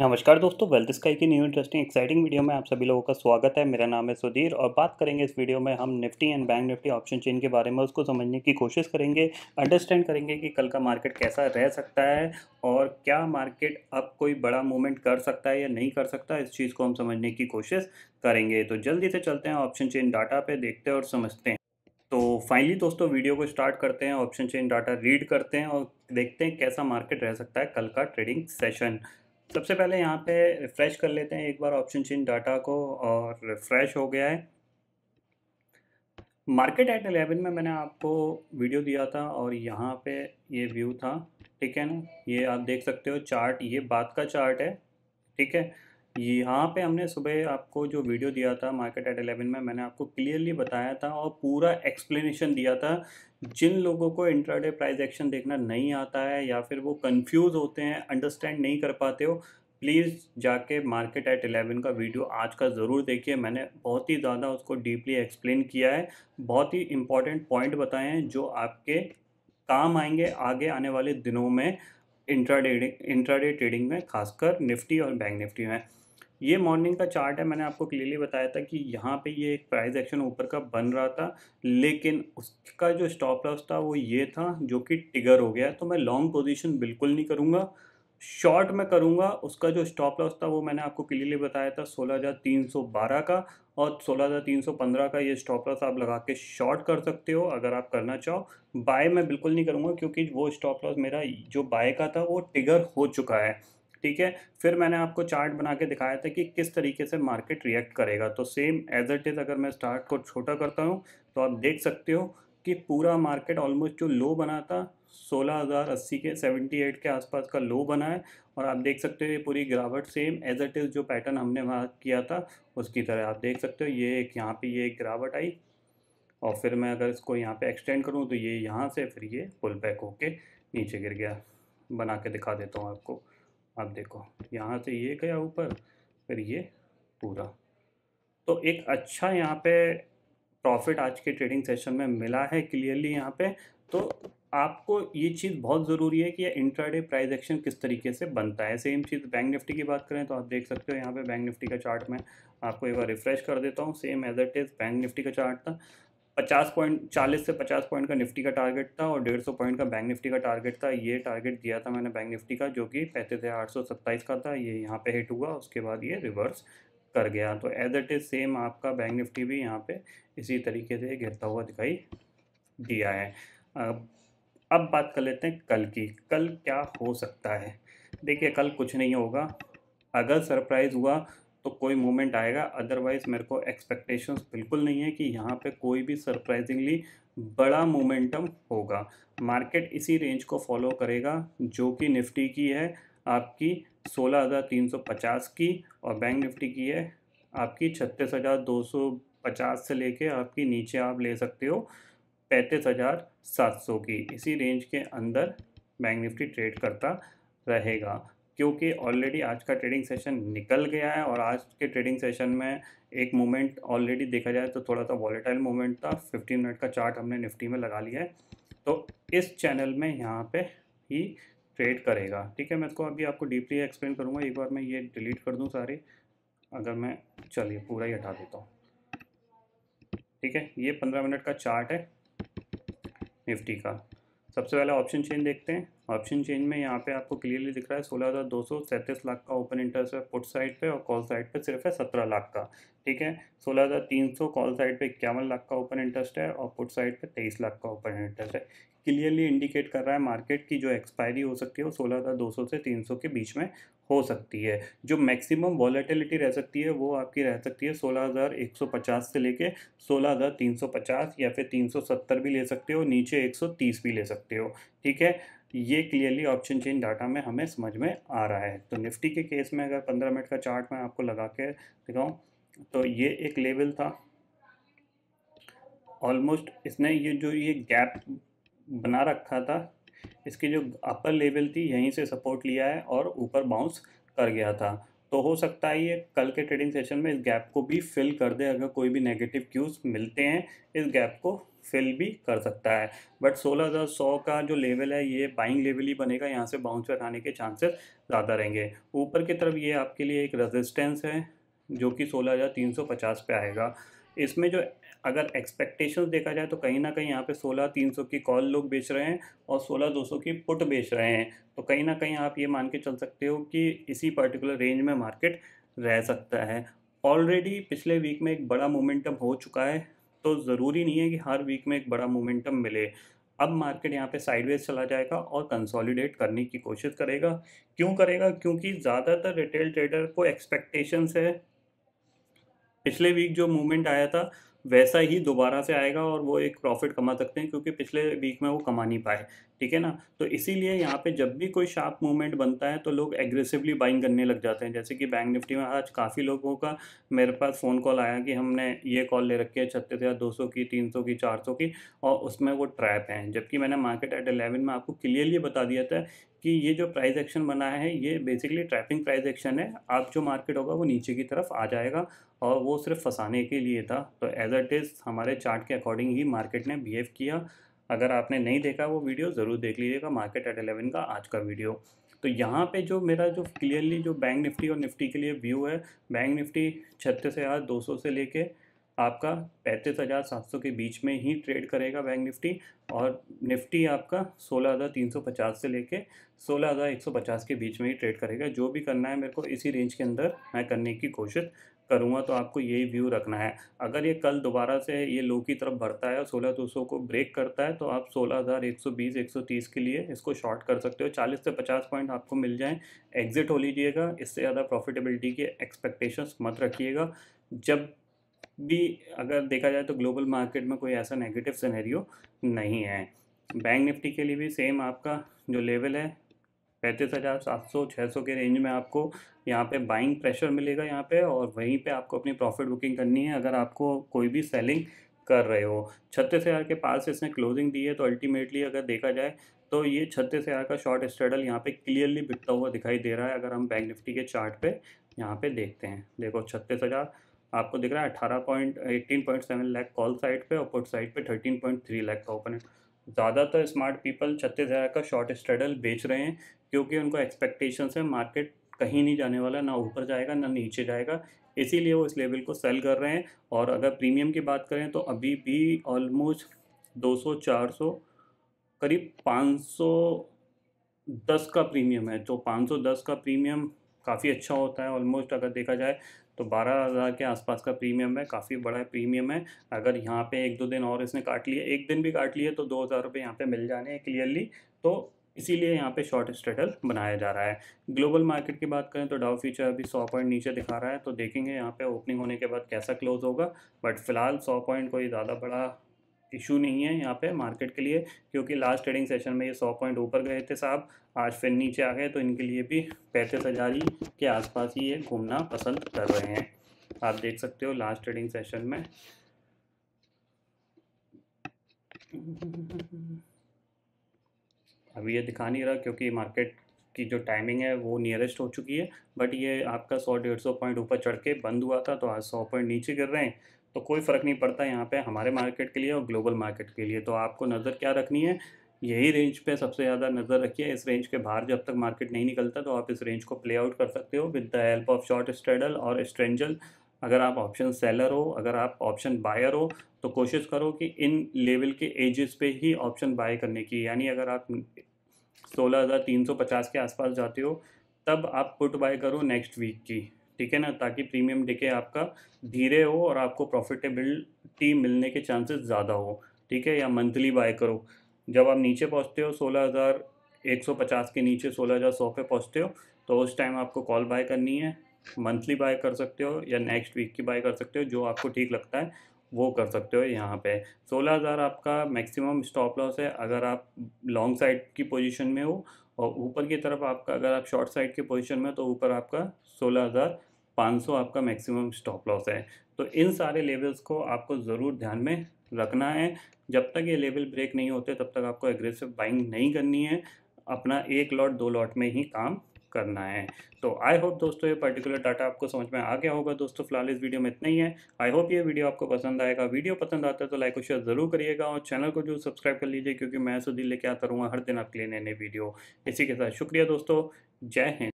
नमस्कार दोस्तों wealth sky की न्यू इंटरेस्टिंग एक्साइटिंग वीडियो में आप सभी लोगों का स्वागत है मेरा नाम है सुधीर और बात करेंगे इस वीडियो में हम Nifty and bank Nifty option chain के बारे में उसको समझने की कोशिश करेंगे अंडरस्टैंड करेंगे कि कल का मार्केट कैसा रह सकता है और क्या मार्केट अब कोई बड़ा मूवमेंट कर सकता है या नहीं कर सकता इस चीज़ को हम समझने की कोशिश करेंगे तो जल्दी से चलते हैं ऑप्शन चेन डाटा पर देखते और समझते हैं तो फाइनली दोस्तों वीडियो को स्टार्ट करते हैं ऑप्शन चेन डाटा रीड करते हैं और देखते हैं कैसा मार्केट रह सकता है कल का ट्रेडिंग सेशन सबसे पहले यहाँ पे रिफ़्रेश कर लेते हैं एक बार ऑप्शन चेंज डाटा को और रिफ़्रेश हो गया है मार्केट एट एलेवन में मैंने आपको वीडियो दिया था और यहाँ पे ये व्यू था ठीक है ना ये आप देख सकते हो चार्ट ये बात का चार्ट है ठीक है यहाँ पे हमने सुबह आपको जो वीडियो दिया था मार्केट एट एलेवन में मैंने आपको क्लियरली बताया था और पूरा एक्सप्लेनेशन दिया था जिन लोगों को इंट्राडे प्राइस एक्शन देखना नहीं आता है या फिर वो कंफ्यूज होते हैं अंडरस्टैंड नहीं कर पाते हो प्लीज़ जाके मार्केट एट एलेवन का वीडियो आज का ज़रूर देखिए मैंने बहुत ही ज़्यादा उसको डीपली एक्सप्लेन किया है बहुत ही इंपॉर्टेंट पॉइंट बताए हैं जो आपके काम आएंगे आगे आने वाले दिनों में इंट्राडे इंट्राडे ट्रेडिंग में खासकर निफ्टी और बैंक निफ्टी में ये मॉर्निंग का चार्ट है मैंने आपको क्लियरली बताया था कि यहाँ पे ये एक प्राइस एक्शन ऊपर का बन रहा था लेकिन उसका जो स्टॉप लॉस था वो ये था जो कि टिगर हो गया तो मैं लॉन्ग पोजीशन बिल्कुल नहीं करूँगा शॉर्ट में करूँगा उसका जो स्टॉप लॉस था वो मैंने आपको क्लियरली बताया था सोलह हज़ार तीन सौ बारह का और सोलह हज़ार तीन सौ पंद्रह का ये स्टॉप लॉस आप लगा के शॉर्ट कर सकते हो अगर आप करना चाहो बाय मैं बिल्कुल नहीं करूँगा क्योंकि वो स्टॉप लॉस मेरा जो बाय का था वो टिगर हो चुका है ठीक है फिर मैंने आपको चार्ट बना के दिखाया था कि किस तरीके से मार्केट रिएक्ट करेगा तो सेम एज इट इज़ अगर मैं स्टार्ट को छोटा करता हूँ तो आप देख सकते हो कि पूरा मार्केट ऑलमोस्ट जो लो बना था सोलह के 78 के आसपास का लो बना है और आप देख सकते हो ये पूरी गिरावट सेम एज इट इज़ जो पैटर्न हमने वहाँ किया था उसकी तरह आप देख सकते हो ये एक यहाँ पर ये एक गिरावट आई और फिर मैं अगर इसको यहाँ पे एक्सटेंड करूँ तो ये यहाँ से फिर ये पुल बैक होके नीचे गिर गया बना के दिखा देता हूँ आपको आप देखो यहाँ से ये गया ऊपर फिर ये पूरा तो एक अच्छा यहाँ पे प्रॉफिट आज के ट्रेडिंग सेशन में मिला है क्लियरली यहाँ पे तो आपको ये चीज़ बहुत ज़रूरी है कि ये इंट्राडे प्राइस एक्शन किस तरीके से बनता है सेम चीज़ बैंक निफ्टी की बात करें तो आप देख सकते हो यहाँ पे बैंक निफ्टी का चार्ट मैं आपको एक बार रिफ्रेश कर देता हूँ same as at is bank Nifty का चार्ट था पचास पॉइंट चालीस से पचास पॉइंट का निफ्टी का टारगेट था और डेढ़ सौ पॉइंट का बैंक निफ्टी का टारगेट था ये टारगेट दिया था मैंने बैंक निफ्टी का जो कि पैंतीस हज़ार आठ सौ सत्ताईस का था ये यहाँ पे हिट हुआ उसके बाद ये रिवर्स कर गया तो एज एट इज़ सेम आपका बैंक निफ्टी भी यहाँ पे इसी तरीके से गिरता हुआ दिखाई दिया है अब अब बात कर लेते हैं कल की कल क्या हो सकता है देखिए कल कुछ नहीं होगा अगर सरप्राइज़ हुआ तो कोई मूवमेंट आएगा अदरवाइज़ मेरे को एक्सपेक्टेशंस बिल्कुल नहीं है कि यहाँ पे कोई भी सरप्राइजिंगली बड़ा मोमेंटम होगा मार्केट इसी रेंज को फॉलो करेगा जो कि निफ्टी की है आपकी 16,350 की और बैंक निफ्टी की है आपकी 36,250 से लेके आपकी नीचे आप ले सकते हो 35,700 की इसी रेंज के अंदर बैंक निफ्टी ट्रेड करता रहेगा क्योंकि ऑलरेडी आज का ट्रेडिंग सेशन निकल गया है और आज के ट्रेडिंग सेशन में एक मूवमेंट ऑलरेडी देखा जाए तो थोड़ा सा वॉलेटाइल मूवमेंट था फिफ्टीन मिनट का चार्ट हमने निफ्टी में लगा लिया है तो इस चैनल में यहाँ पे ही ट्रेड करेगा ठीक है मैं इसको अभी आपको डीपली एक्सप्लेन करूँगा एक बार मैं ये डिलीट कर दूँ सारे अगर मैं चलिए पूरा ही हटा देता हूँ ठीक है ये पंद्रह मिनट का चार्ट है निफ्टी का सबसे पहले ऑप्शन चेंज देखते हैं ऑप्शन चेंज में यहाँ पे आपको क्लियरली दिख रहा है सोलह हज़ार दो सौ सैंतीस लाख का ओपन इंटरेस्ट है पुट साइड पे और कॉल साइड पे सिर्फ है सत्रह लाख का ठीक है सोलह हज़ार तीन सौ कॉल साइड पे इक्यावन लाख का ओपन इंटरेस्ट है और पुट साइड पे तेईस लाख का ओपन इंटरेस्ट है क्लियरली इंडिकेट कर रहा है मार्केट की जो एक्सपायरी हो सकती है वो सोलह हज़ार दो सौ से तीन सौ के बीच में हो सकती है जो मैक्सिमम वॉलेटिलिटी रह सकती है वो आपकी रह सकती है पचास से लेके पचास या फिर सत्तर भी ले सकते हो नीचे एक सौ तीस भी ले सकते हो ठीक है ये क्लियरली ऑप्शन चेंज डाटा में हमें समझ में आ रहा है तो निफ्टी के केस में अगर पंद्रह मिनट का चार्ट मैं आपको लगा के दिखाऊँ तो ये एक लेवल था ऑलमोस्ट इसने ये जो ये गैप बना रखा था इसकी जो अपर लेवल थी यहीं से सपोर्ट लिया है और ऊपर बाउंस कर गया था तो हो सकता है ये कल के ट्रेडिंग सेशन में इस गैप को भी फिल कर दे अगर कोई भी नेगेटिव क्यूज़ मिलते हैं इस गैप को फिल भी कर सकता है बट 16,100 का जो लेवल है ये बाइंग लेवल ही बनेगा यहाँ से बाउंस हटाने के चांसेस ज़्यादा रहेंगे ऊपर की तरफ ये आपके लिए एक रेजिस्टेंस है जो कि 16,350 पे आएगा इसमें जो अगर एक्सपेक्टेशन देखा जाए तो कहीं ना कहीं यहाँ पे सोलह तीन सौ की कॉल लोग बेच रहे हैं और सोलह दो सौ की पुट बेच रहे हैं तो कहीं ना कहीं आप ये मान के चल सकते हो कि इसी पर्टिकुलर रेंज में मार्केट रह सकता है ऑलरेडी पिछले वीक में एक बड़ा मोमेंटम हो चुका है तो ज़रूरी नहीं है कि हर वीक में एक बड़ा मोमेंटम मिले अब मार्केट यहाँ पे साइडवेज चला जाएगा और कंसोलिडेट करने की कोशिश करेगा क्यों करेगा क्योंकि ज़्यादातर रिटेल ट्रेडर को एक्सपेक्टेशंस है पिछले वीक जो मूवमेंट आया था वैसा ही दोबारा से आएगा और वो एक प्रॉफिट कमा सकते हैं क्योंकि पिछले वीक में वो कमा नहीं पाए ठीक है ना तो इसीलिए यहाँ पे जब भी कोई शार्प मूवमेंट बनता है तो लोग एग्रेसिवली बाइंग करने लग जाते हैं जैसे कि बैंक निफ्टी में आज काफ़ी लोगों का मेरे पास फ़ोन कॉल आया कि हमने ये कॉल ले रखी है छत्तीस हज़ार दो सौ की तीन सौ की चार सौ की और उसमें वो ट्रैप हैं जबकि मैंने मार्केट एट एलेवन में आपको क्लियरली बता दिया था कि ये जो प्राइस एक्शन बना है ये बेसिकली ट्रैपिंग प्राइस एक्शन है आप जो मार्केट होगा वो नीचे की तरफ आ जाएगा और वो सिर्फ फंसाने के लिए था तो एज अ दैट इज़ हमारे चार्ट के अकॉर्डिंग ही मार्केट ने बिहेव किया अगर आपने नहीं देखा वो वीडियो ज़रूर देख लीजिएगा मार्केट एट एलेवन का आज का वीडियो तो यहाँ पे जो मेरा जो क्लियरली जो बैंक निफ्टी और निफ्टी के लिए व्यू है बैंक निफ्टी छत्तीस हज़ार दो सौ से लेके आपका पैंतीस हज़ार सात सौ के बीच में ही ट्रेड करेगा बैंक निफ्टी और निफ्टी आपका सोलह हज़ार तीन सौ पचास से लेके सोलह हज़ार एक सौ पचास के बीच में ही ट्रेड करेगा जो भी करना है मेरे को इसी रेंज के अंदर मैं करने की कोशिश करूँगा तो आपको यही व्यू रखना है अगर ये कल दोबारा से ये लो की तरफ बढ़ता है और सोलह दो सौ को ब्रेक करता है तो आप सोलह हज़ार एक सौ बीस एक सौ तीस के लिए इसको शॉर्ट कर सकते हो चालीस से पचास पॉइंट आपको मिल जाए एग्जिट हो लीजिएगा इससे ज़्यादा प्रॉफिटेबिलिटी के एक्सपेक्टेशंस मत रखिएगा जब भी अगर देखा जाए तो ग्लोबल मार्केट में कोई ऐसा नेगेटिव सिनेरियो नहीं है बैंक निफ्टी के लिए भी सेम आपका जो लेवल है पैंतीस हज़ार सात सौ छः सौ के रेंज में आपको यहाँ पे बाइंग प्रेशर मिलेगा यहाँ पे और वहीं पे आपको अपनी प्रॉफिट बुकिंग करनी है अगर आपको कोई भी सेलिंग कर रहे हो छत्तीस हज़ार के पास इसने क्लोजिंग दी है तो अल्टीमेटली अगर देखा जाए तो ये छत्तीस हज़ार का शॉर्ट स्ट्रेडल यहाँ पे क्लियरली बिकता हुआ दिखाई दे रहा है अगर हम बैंक निफ्टी के चार्ट पे यहाँ पे देखते हैं देखो छत्तीस हज़ार आपको दिख रहा है अठारह point eighteen point seven lakh call side पे और पुट साइड पे थर्टीन पॉइंट थ्री लैख का ओपन है ज़्यादातर स्मार्ट पीपल छत्तीस हज़ार का शॉर्ट स्ट्रेडल बेच रहे हैं क्योंकि उनको एक्सपेक्टेशन है मार्केट कहीं नहीं जाने वाला ना ऊपर जाएगा ना नीचे जाएगा इसीलिए वो इस लेवल को सेल कर रहे हैं और अगर प्रीमियम की बात करें तो अभी भी ऑलमोस्ट 200 400 करीब 510 का प्रीमियम है तो 510 का प्रीमियम काफ़ी अच्छा होता है ऑलमोस्ट अगर देखा जाए तो बारह हज़ार के आसपास का प्रीमियम है काफ़ी बड़ा प्रीमियम है अगर यहाँ पे एक दो दिन और इसने काट लिए एक दिन भी काट लिए तो दो हज़ार रुपये यहाँ पर मिल जाने हैं क्लियरली तो इसीलिए यहाँ पे शॉर्ट स्ट्रेटल बनाया जा रहा है ग्लोबल मार्केट की बात करें तो डाउ फ्यूचर अभी सौ पॉइंट नीचे दिखा रहा है तो देखेंगे यहाँ पे ओपनिंग होने के बाद कैसा क्लोज होगा बट फिलहाल सौ पॉइंट कोई ज़्यादा बड़ा इशू नहीं है यहाँ पे मार्केट के लिए क्योंकि लास्ट ट्रेडिंग सेशन में ये सौ पॉइंट ऊपर गए थे साहब आज फिर नीचे आ गए तो इनके लिए भी पैंतीस हज़ार ही के आसपास ही ये घूमना पसंद कर रहे हैं आप देख सकते हो लास्ट ट्रेडिंग सेशन में अभी ये दिखा नहीं रहा क्योंकि मार्केट की जो टाइमिंग है वो नियरेस्ट हो चुकी है बट ये आपका सौ डेढ़ सौ पॉइंट ऊपर चढ़ के बंद हुआ था तो आज सौ पॉइंट नीचे गिर रहे हैं तो कोई फ़र्क नहीं पड़ता यहाँ पे हमारे मार्केट के लिए और ग्लोबल मार्केट के लिए तो आपको नज़र क्या रखनी है यही रेंज पे सबसे ज़्यादा नज़र रखिए इस रेंज के बाहर जब तक मार्केट नहीं निकलता तो आप इस रेंज को प्ले आउट कर सकते हो with the help of short straddle और स्ट्रेंजल अगर आप ऑप्शन सेलर हो अगर आप ऑप्शन बायर हो तो कोशिश करो कि इन लेवल के एजेस पे ही ऑप्शन बाय करने की यानी अगर आप सोलह के आसपास जाते हो तब आप पुट बाय करो नेक्स्ट वीक की ठीक है ना ताकि प्रीमियम डे आपका धीरे हो और आपको प्रॉफिटेबिलिटी मिलने के चांसेस ज़्यादा हो ठीक है या मंथली बाय करो जब आप नीचे पहुँचते हो सोलह हज़ार एक सौ पचास के नीचे सोलह हज़ार सौ पे पहुँचते हो तो उस टाइम आपको कॉल बाय करनी है मंथली बाय कर सकते हो या नेक्स्ट वीक की बाय कर सकते हो जो आपको ठीक लगता है वो कर सकते हो यहाँ पे सोलह हज़ार आपका मैक्सिमम स्टॉप लॉस है अगर आप लॉन्ग साइड की पोजीशन में हो और ऊपर की तरफ आपका अगर आप शॉर्ट साइड की पोजीशन में हो तो ऊपर आपका सोलह हज़ार 500 आपका मैक्सिमम स्टॉप लॉस है तो इन सारे लेवल्स को आपको ज़रूर ध्यान में रखना है जब तक ये लेवल ब्रेक नहीं होते तब तक आपको एग्रेसिव बाइंग नहीं करनी है अपना एक लॉट दो लॉट में ही काम करना है तो आई होप दोस्तों ये पर्टिकुलर डाटा आपको समझ में आ गया होगा दोस्तों फिलहाल इस वीडियो में इतना ही है आई होप ये वीडियो आपको पसंद आएगा वीडियो पसंद आता है तो लाइक और शेयर जरूर करिएगा और चैनल को जो सब्सक्राइब कर लीजिए क्योंकि मैं सुधीर लेके आता रहूँगा हर दिन आपके लिए नए नए वीडियो इसी के साथ शुक्रिया दोस्तों जय हिंद